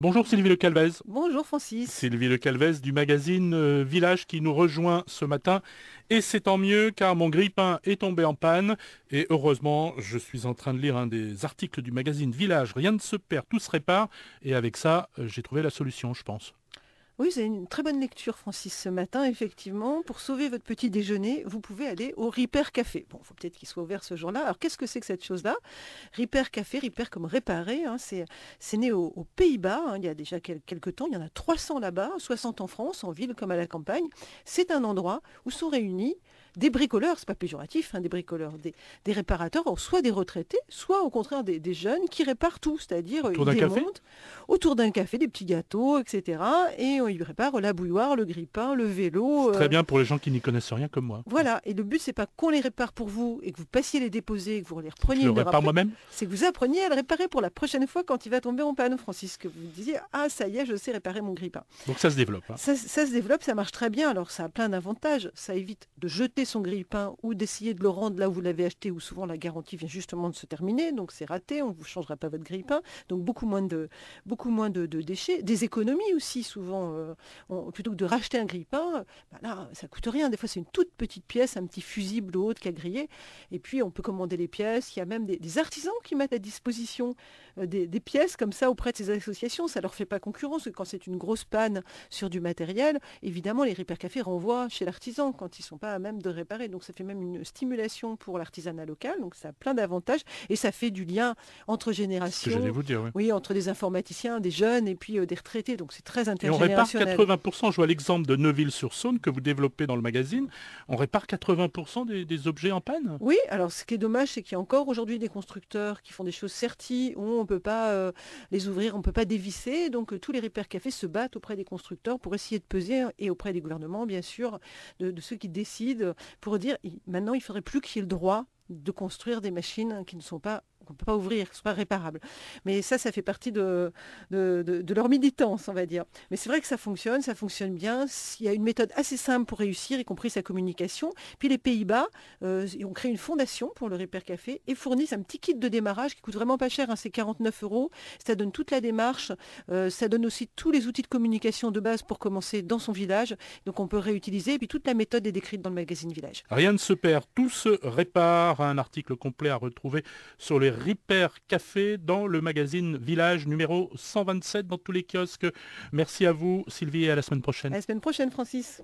Bonjour Sylvie Le Calvez. Bonjour Francis. Sylvie Le Calvez du magazine euh, Village qui nous rejoint ce matin. Et c'est tant mieux car mon grippin est tombé en panne. Et heureusement, je suis en train de lire un des articles du magazine Village. Rien ne se perd, tout se répare. Et avec ça, euh, j'ai trouvé la solution, je pense. Oui, c'est une très bonne lecture, Francis, ce matin. Effectivement, pour sauver votre petit déjeuner, vous pouvez aller au Ripper Café. Bon, il faut peut-être qu'il soit ouvert ce jour-là. Alors, qu'est-ce que c'est que cette chose-là Ripper Café, Ripper comme réparer, hein, c'est, né aux, Pays-Bas, hein, il y a déjà quelques temps. Il y en a 300 là-bas, 60 en France, en ville comme à la campagne. C'est un endroit où sont réunis des bricoleurs, c'est pas péjoratif, hein, des bricoleurs, des, réparateurs, soit des retraités, soit au contraire des, jeunes qui réparent tout, c'est-à-dire autour d'un café, autour d'un café, des petits gâteaux, etc. Et on réparent répare la bouilloire, le grippin, le vélo. Très euh, bien pour les gens qui n'y connaissent rien comme moi. Voilà. Et le but c'est pas qu'on les répare pour vous et que vous passiez les déposer et que vous les repreniez. Je moi-même. C'est que vous appreniez à le réparer pour la prochaine fois quand il va tomber en panne, Francis, que vous disiez ah ça y est, je sais réparer mon grippin Donc ça se développe. Hein. ça se développe, ça marche très bien. Alors ça a plein d'avantages. Ça évite de jeter son grille-pain ou d'essayer de le rendre là où vous l'avez acheté, où souvent la garantie vient justement de se terminer, donc c'est raté, on ne vous changera pas votre grille-pain, donc beaucoup moins de, beaucoup moins de, déchets, des économies aussi souvent, euh, plutôt que de racheter un grille-pain, euh, bah là ça coûte rien, des fois c'est une toute petite pièce, un petit fusible ou autre qui a grillé, et puis on peut commander les pièces, il y a même des, artisans qui mettent à disposition euh, des, pièces comme ça auprès de ces associations, ça leur fait pas concurrence, quand c'est une grosse panne sur du matériel, évidemment les Ripper Café renvoient chez l'artisan quand ils ne sont pas à même de réparer. Donc ça fait même une stimulation pour l'artisanat local, donc ça a plein d'avantages et ça fait du lien entre générations. vous dire, oui. entre des informaticiens, des jeunes et puis euh, des retraités. Donc c'est très intéressant. on répare 80%, je vois l'exemple de Neuville-sur-Saône que vous développez dans le magazine, on répare 80% des, objets en panne Oui, alors ce qui est dommage, c'est qu'il y a encore aujourd'hui des constructeurs qui font des choses certies, où on ne peut pas euh, les ouvrir, on ne peut pas dévisser. Donc euh, tous les repères cafés se battent auprès des constructeurs pour essayer de peser et auprès des gouvernements, bien sûr, de ceux qui décident pour dire maintenant il faudrait plus qu'il y ait le droit de construire des machines qui ne sont pas on ne peut pas ouvrir, soit réparable. Mais ça, ça fait partie de, de, leur militance, on va dire. Mais c'est vrai que ça fonctionne, ça fonctionne bien. Il y a une méthode assez simple pour réussir, y compris sa communication. Puis les Pays-Bas euh, ont créé une fondation pour le Repair Café et fournissent un petit kit de démarrage qui coûte vraiment pas cher, hein. c'est 49 euros. Ça donne toute la démarche, euh, ça donne aussi tous les outils de communication de base pour commencer dans son village. Donc on peut réutiliser. Et puis toute la méthode est décrite dans le magazine Village. Rien ne se perd, tout se répare. Un article complet à retrouver sur les Ripper Café dans le magazine Village numéro 127 dans tous les kiosques. Merci à vous Sylvie et à la semaine prochaine. À la semaine prochaine Francis.